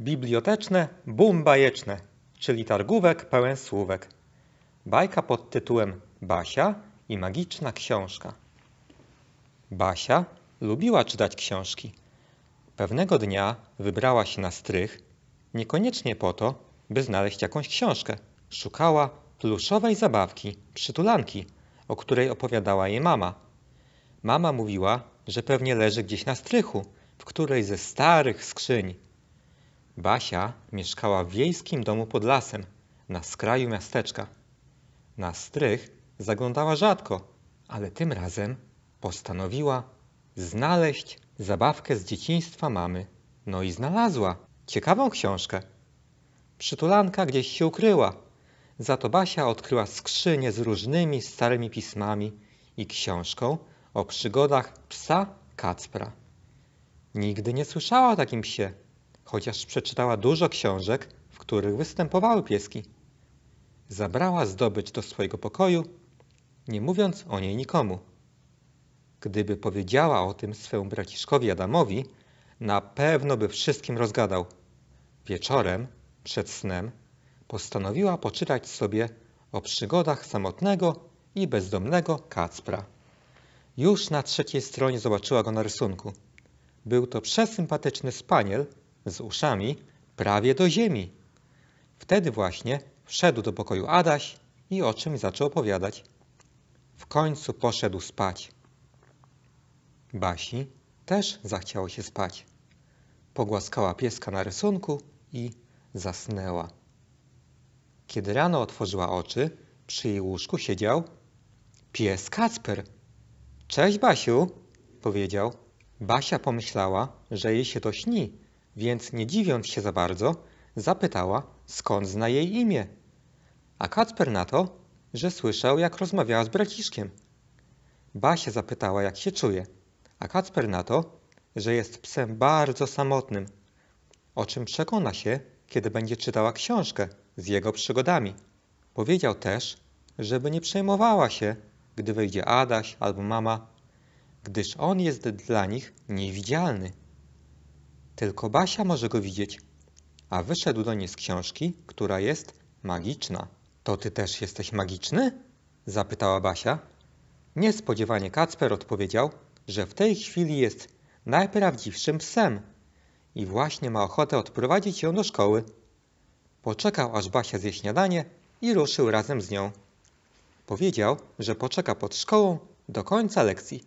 Biblioteczne bum bajeczne, czyli targówek pełen słówek. Bajka pod tytułem Basia i magiczna książka. Basia lubiła czytać książki. Pewnego dnia wybrała się na strych, niekoniecznie po to, by znaleźć jakąś książkę. Szukała pluszowej zabawki, przytulanki, o której opowiadała jej mama. Mama mówiła, że pewnie leży gdzieś na strychu, w której ze starych skrzyń. Basia mieszkała w wiejskim domu pod lasem, na skraju miasteczka. Na strych zaglądała rzadko, ale tym razem postanowiła znaleźć zabawkę z dzieciństwa mamy. No i znalazła ciekawą książkę. Przytulanka gdzieś się ukryła, za to Basia odkryła skrzynię z różnymi starymi pismami i książką o przygodach psa Kacpra. Nigdy nie słyszała o takim psie chociaż przeczytała dużo książek, w których występowały pieski. Zabrała zdobycz do swojego pokoju, nie mówiąc o niej nikomu. Gdyby powiedziała o tym swemu braciszkowi Adamowi, na pewno by wszystkim rozgadał. Wieczorem, przed snem, postanowiła poczytać sobie o przygodach samotnego i bezdomnego Kacpra. Już na trzeciej stronie zobaczyła go na rysunku. Był to przesympatyczny spaniel, z uszami prawie do ziemi. Wtedy właśnie wszedł do pokoju Adaś i o czymś zaczął opowiadać. W końcu poszedł spać. Basi też zachciało się spać. Pogłaskała pieska na rysunku i zasnęła. Kiedy rano otworzyła oczy, przy jej łóżku siedział pies Kacper. Cześć, Basiu, powiedział. Basia pomyślała, że jej się to śni, więc nie dziwiąc się za bardzo, zapytała, skąd zna jej imię. A Kacper na to, że słyszał, jak rozmawiała z braciszkiem. Basia zapytała, jak się czuje, a Kacper na to, że jest psem bardzo samotnym, o czym przekona się, kiedy będzie czytała książkę z jego przygodami. Powiedział też, żeby nie przejmowała się, gdy wyjdzie Adaś albo mama, gdyż on jest dla nich niewidzialny. Tylko Basia może go widzieć. A wyszedł do niej z książki, która jest magiczna. To ty też jesteś magiczny? zapytała Basia. Niespodziewanie Kacper odpowiedział, że w tej chwili jest najprawdziwszym psem i właśnie ma ochotę odprowadzić ją do szkoły. Poczekał, aż Basia zje śniadanie i ruszył razem z nią. Powiedział, że poczeka pod szkołą do końca lekcji.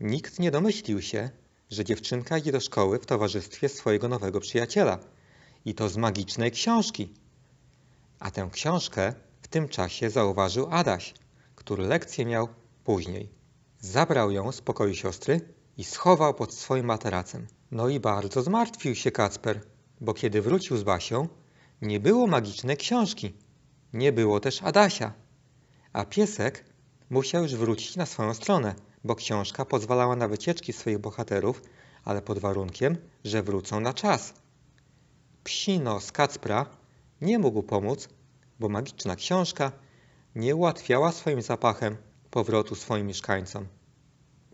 Nikt nie domyślił się, że dziewczynka idzie do szkoły w towarzystwie swojego nowego przyjaciela i to z magicznej książki. A tę książkę w tym czasie zauważył Adaś, który lekcję miał później. Zabrał ją z pokoju siostry i schował pod swoim materacem. No i bardzo zmartwił się Kacper, bo kiedy wrócił z Basią, nie było magicznej książki. Nie było też Adasia. A piesek musiał już wrócić na swoją stronę bo książka pozwalała na wycieczki swoich bohaterów, ale pod warunkiem, że wrócą na czas. Psino z Kacpra nie mógł pomóc, bo magiczna książka nie ułatwiała swoim zapachem powrotu swoim mieszkańcom.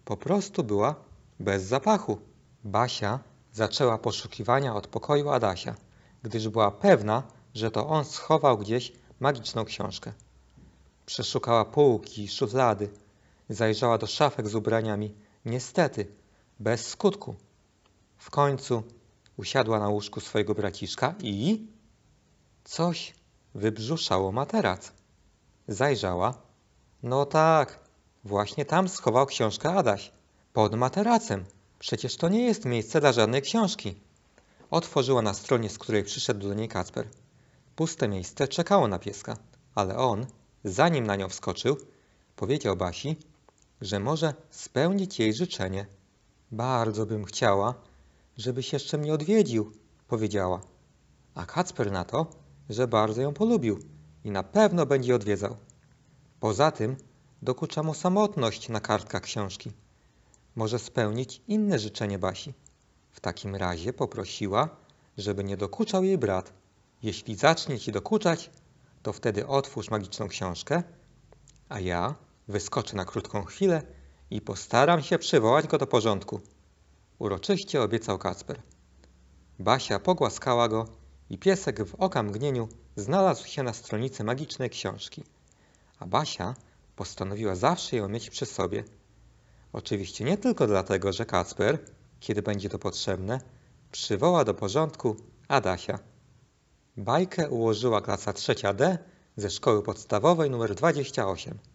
Po prostu była bez zapachu. Basia zaczęła poszukiwania od pokoju Adasia, gdyż była pewna, że to on schował gdzieś magiczną książkę. Przeszukała półki, szuflady, Zajrzała do szafek z ubraniami, niestety, bez skutku. W końcu usiadła na łóżku swojego braciszka i coś wybrzuszało materac. Zajrzała. No tak, właśnie tam schował książkę Adaś. Pod materacem. Przecież to nie jest miejsce dla żadnej książki. Otworzyła na stronie, z której przyszedł do niej Kacper. Puste miejsce czekało na pieska, ale on, zanim na nią wskoczył, powiedział Basi, że może spełnić jej życzenie. Bardzo bym chciała, żebyś jeszcze mnie odwiedził, powiedziała. A Kacper na to, że bardzo ją polubił i na pewno będzie odwiedzał. Poza tym dokucza mu samotność na kartkach książki. Może spełnić inne życzenie Basi. W takim razie poprosiła, żeby nie dokuczał jej brat. Jeśli zacznie ci dokuczać, to wtedy otwórz magiczną książkę, a ja Wyskoczę na krótką chwilę i postaram się przywołać go do porządku. Uroczyście obiecał Kacper. Basia pogłaskała go i piesek w okamgnieniu znalazł się na stronicy magicznej książki. A Basia postanowiła zawsze ją mieć przy sobie. Oczywiście nie tylko dlatego, że Kacper, kiedy będzie to potrzebne, przywoła do porządku Adasia. Bajkę ułożyła klasa trzecia D ze szkoły podstawowej nr 28.